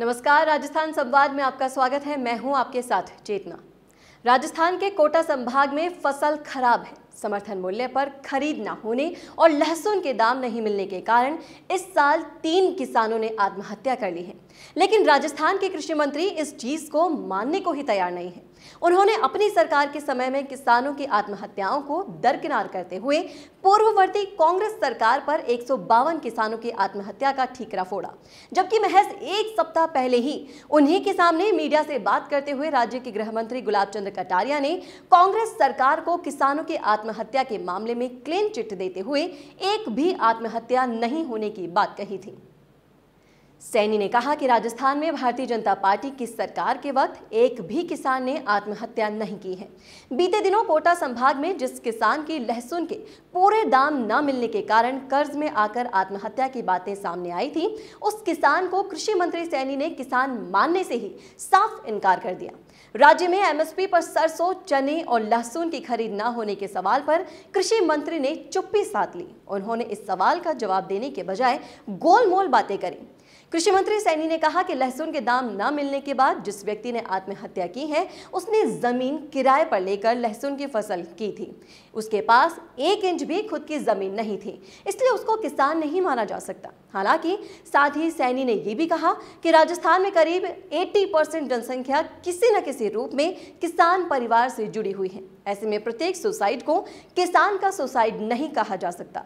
नमस्कार राजस्थान संवाद में आपका स्वागत है मैं हूं आपके साथ चेतना राजस्थान के कोटा संभाग में फसल खराब है समर्थन मूल्य पर खरीद न होने और लहसुन के दाम नहीं मिलने के कारण इस साल तीन किसानों ने आत्महत्या कर ली है लेकिन राजस्थान के कृषि मंत्री इस चीज को मानने को ही तैयार नहीं है उन्होंने अपनी सरकार के समय में किसानों की आत्महत्याओं को दरकिनार करते हुए पूर्ववर्ती कांग्रेस सरकार पर एक किसानों की आत्महत्या का ठीकरा फोड़ा जबकि महज एक सप्ताह पहले ही उन्हीं के सामने मीडिया से बात करते हुए राज्य के गृह मंत्री गुलाब चंद्र कटारिया ने कांग्रेस सरकार को किसानों की आत्महत्या के मामले में क्लीन चिट देते हुए एक भी आत्महत्या नहीं होने की बात कही थी सैनी ने कहा कि राजस्थान में भारतीय जनता पार्टी की सरकार के वक्त एक भी किसान ने आत्महत्या नहीं की है बीते दिनों कोटा संभाग में जिस किसान की लहसुन के पूरे दाम न मिलने के कारण कर्ज में आकर आत्महत्या की बातें सामने आई थी उस किसान को कृषि मंत्री सैनी ने किसान मानने से ही साफ इनकार कर दिया राज्य में एमएसपी पर सरसों चने और लहसुन की खरीद न होने के सवाल पर कृषि मंत्री ने चुप्पी साध ली उन्होंने इस सवाल का जवाब देने के बजाय गोलमोल बातें करी कृषि मंत्री सैनी ने कहा कि लहसुन के दाम न मिलने के बाद जिस व्यक्ति ने आत्महत्या की है उसने जमीन किराए पर लेकर लहसुन की फसल की थी उसके पास एक इंच भी खुद की जमीन नहीं थी इसलिए उसको किसान नहीं माना जा सकता हालांकि साथ ही सैनी ने यह भी कहा कि राजस्थान में करीब 80 परसेंट जनसंख्या किसी न किसी रूप में किसान परिवार से जुड़ी हुई है ऐसे में प्रत्येक सुसाइड को किसान का सुसाइड नहीं कहा जा सकता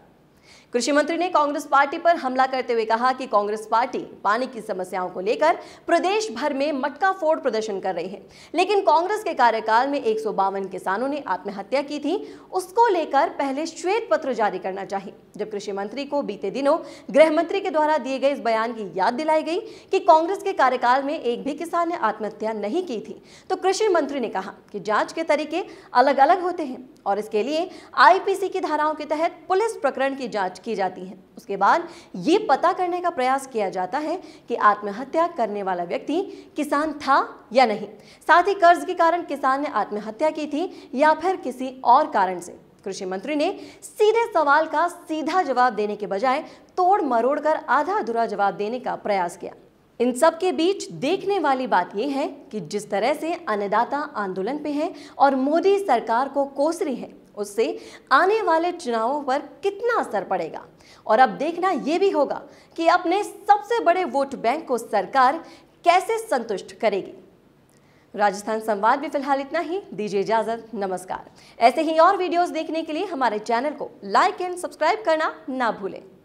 कृषि मंत्री ने कांग्रेस पार्टी पर हमला करते हुए कहा कि कांग्रेस पार्टी पानी की समस्याओं को लेकर प्रदेश भर में मटका फोड़ प्रदर्शन कर रही है लेकिन कांग्रेस के कार्यकाल में एक किसानों ने आत्महत्या की थी उसको लेकर पहले श्वेत पत्र जारी करना चाहिए जब कृषि मंत्री को बीते दिनों गृह मंत्री के द्वारा दिए गए इस बयान की याद दिलाई गई कि कांग्रेस के कार्यकाल में एक भी किसान ने आत्महत्या नहीं की थी तो कृषि मंत्री ने कहा कि जांच के तरीके अलग अलग होते हैं और इसके लिए आईपीसी की धाराओं के तहत पुलिस प्रकरण की जांच की जाती है उसके बाद ये पता करने का प्रयास किया जाता है कि आत्महत्या करने वाला व्यक्ति किसान था या नहीं साथ ही कर्ज के कारण किसान ने आत्महत्या की थी या फिर किसी और कारण से कृषि मंत्री ने सीधे सवाल का सीधा जवाब देने के बजाय तोड़ मरोड़ कर आधा अधूरा जवाब देने का प्रयास किया इन सब के बीच देखने वाली बात यह है कि जिस तरह से अन्नदाता आंदोलन पे है और मोदी सरकार को कोस रही है उससे आने वाले चुनावों पर कितना असर पड़ेगा और अब देखना यह भी होगा कि अपने सबसे बड़े वोट बैंक को सरकार कैसे संतुष्ट करेगी राजस्थान संवाद में फिलहाल इतना ही दीजिए इजाजत नमस्कार ऐसे ही और वीडियोस देखने के लिए हमारे चैनल को लाइक एंड सब्सक्राइब करना ना भूलें